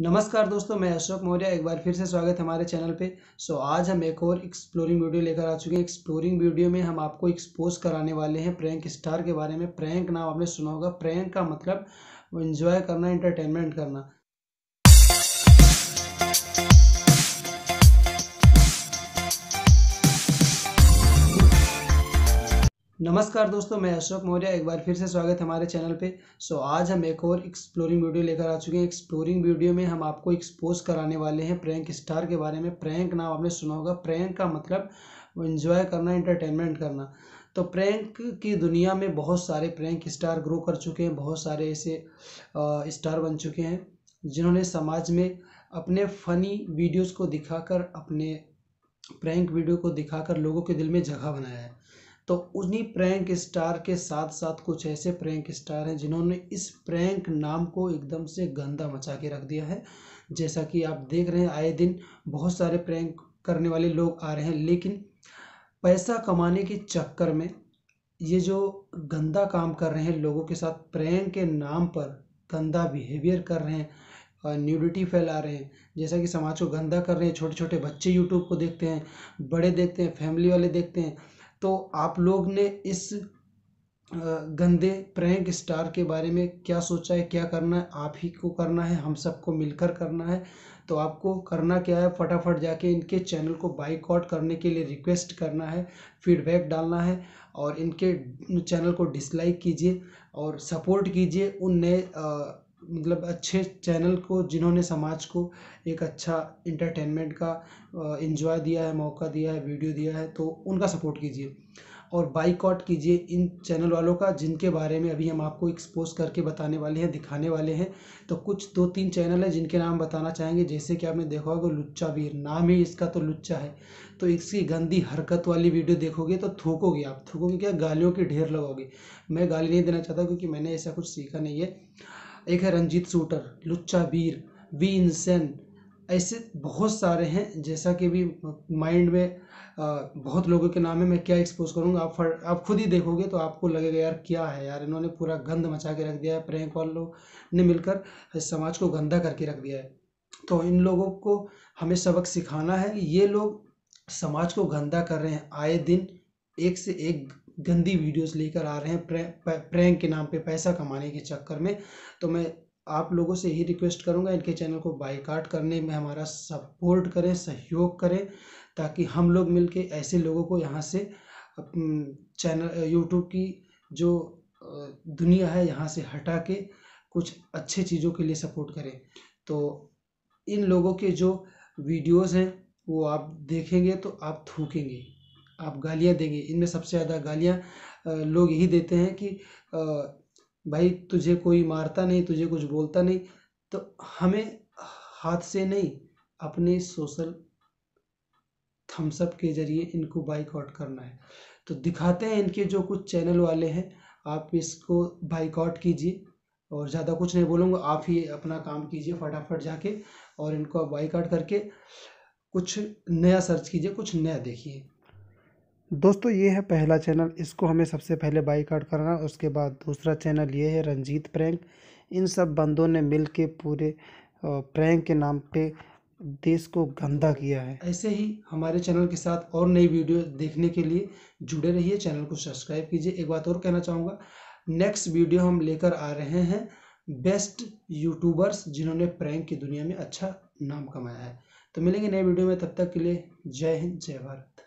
नमस्कार दोस्तों मैं अशोक मौर्य एक बार फिर से स्वागत है हमारे चैनल पे सो so, आज हम एक और एक्सप्लोरिंग वीडियो लेकर आ चुके हैं एक्सप्लोरिंग वीडियो में हम आपको एक्सपोज कराने वाले हैं प्रैंक स्टार के बारे में प्रैंक नाम आपने सुना होगा प्रैंक का मतलब एंजॉय करना एंटरटेनमेंट करना नमस्कार दोस्तों मैं अशोक मौर्य एक बार फिर से स्वागत है हमारे चैनल पे सो so, आज हम एक और एक्सप्लोरिंग वीडियो लेकर आ चुके हैं एक्सप्लोरिंग वीडियो में हम आपको एक्सपोज कराने वाले हैं प्रैंक स्टार के बारे में प्रैंक नाम आपने सुना होगा प्रैंक का मतलब एंजॉय करना इंटरटेनमेंट करना तो प्रैंक की दुनिया में बहुत सारे प्रैंक स्टार ग्रो कर चुके हैं बहुत सारे ऐसे स्टार बन चुके हैं जिन्होंने समाज में अपने फ़नी वीडियोज़ को दिखाकर अपने प्रैंक वीडियो को दिखाकर लोगों के दिल में जगह बनाया है तो उन्हीं प्रैंक स्टार के साथ साथ कुछ ऐसे प्रैंक स्टार हैं जिन्होंने इस प्रैंक नाम को एकदम से गंदा मचा के रख दिया है जैसा कि आप देख रहे हैं आए दिन बहुत सारे प्रैंक करने वाले लोग आ रहे हैं लेकिन पैसा कमाने के चक्कर में ये जो गंदा काम कर रहे हैं लोगों के साथ प्रैंक के नाम पर गंदा बिहेवियर कर रहे हैं न्यूडिटी फैला रहे हैं जैसा कि समाज को गंदा कर रहे हैं छोटे छोटे बच्चे यूट्यूब को देखते हैं बड़े देखते हैं फैमिली वाले देखते हैं तो आप लोग ने इस गंदे प्रैंक स्टार के बारे में क्या सोचा है क्या करना है आप ही को करना है हम सबको मिलकर करना है तो आपको करना क्या है फटाफट जाके इनके चैनल को बाइकआउट करने के लिए रिक्वेस्ट करना है फीडबैक डालना है और इनके चैनल को डिसलाइक कीजिए और सपोर्ट कीजिए उन नए मतलब अच्छे चैनल को जिन्होंने समाज को एक अच्छा इंटरटेनमेंट का इंजॉय दिया है मौका दिया है वीडियो दिया है तो उनका सपोर्ट कीजिए और बाइकआउट कीजिए इन चैनल वालों का जिनके बारे में अभी हम आपको एक्सपोज करके बताने वाले हैं दिखाने वाले हैं तो कुछ दो तीन चैनल हैं जिनके नाम बताना चाहेंगे जैसे कि आपने देखा होगा लुच्चा वीर नाम ही इसका तो लुच्चा है तो इसकी गंदी हरकत वाली वीडियो देखोगे तो थूकोगे आप थूकोगे क्या गालियों के ढेर लगाओगे मैं गाली नहीं देना चाहता क्योंकि मैंने ऐसा कुछ सीखा नहीं है एक है रंजीत सूटर लुच्चा वीर वी इंसेन ऐसे बहुत सारे हैं जैसा कि भी माइंड में आ, बहुत लोगों के नाम है मैं क्या एक्सपोज करूँगा आप फर, आप खुद ही देखोगे तो आपको लगेगा यार क्या है यार इन्होंने पूरा गंद मचा के रख दिया है प्रैंक वालों ने मिलकर समाज को गंदा करके रख दिया है तो इन लोगों को हमें सबक सिखाना है कि ये लोग समाज को गंदा कर रहे हैं आए दिन एक से एक गंदी वीडियोस लेकर आ रहे हैं प्रे, प्रैंक के नाम पे पैसा कमाने के चक्कर में तो मैं आप लोगों से यही रिक्वेस्ट करूंगा इनके चैनल को बाइकाट करने में हमारा सपोर्ट करें सहयोग करें ताकि हम लोग मिलके ऐसे लोगों को यहाँ से चैनल यूट्यूब की जो दुनिया है यहाँ से हटा के कुछ अच्छे चीज़ों के लिए सपोर्ट करें तो इन लोगों के जो वीडियोस हैं वो आप देखेंगे तो आप थूकेंगे आप गालियाँ देंगे इनमें सबसे ज़्यादा गालियाँ लोग यही देते हैं कि भाई तुझे कोई मारता नहीं तुझे कुछ बोलता नहीं तो हमें हाथ से नहीं अपने सोशल थम्सअप के जरिए इनको बाइकआउट करना है तो दिखाते हैं इनके जो कुछ चैनल वाले हैं आप इसको बाइकआउट कीजिए और ज़्यादा कुछ नहीं बोलूँगा आप ही अपना काम कीजिए फटाफट जाके और इनको आप बाइकआउट करके कुछ नया सर्च कीजिए कुछ नया देखिए दोस्तों ये है पहला चैनल इसको हमें सबसे पहले बाईकाट करना उसके बाद दूसरा चैनल ये है रंजीत प्रैंक इन सब बंदों ने मिल के पूरे प्रैंक के नाम पे देश को गंदा किया है ऐसे ही हमारे चैनल के साथ और नई वीडियो देखने के लिए जुड़े रहिए चैनल को सब्सक्राइब कीजिए एक बात और कहना चाहूँगा नेक्स्ट वीडियो हम लेकर आ रहे हैं बेस्ट यूट्यूबर्स जिन्होंने प्रैंक की दुनिया में अच्छा नाम कमाया है तो मिलेंगे नए वीडियो में तब तक के लिए जय हिंद जय भारत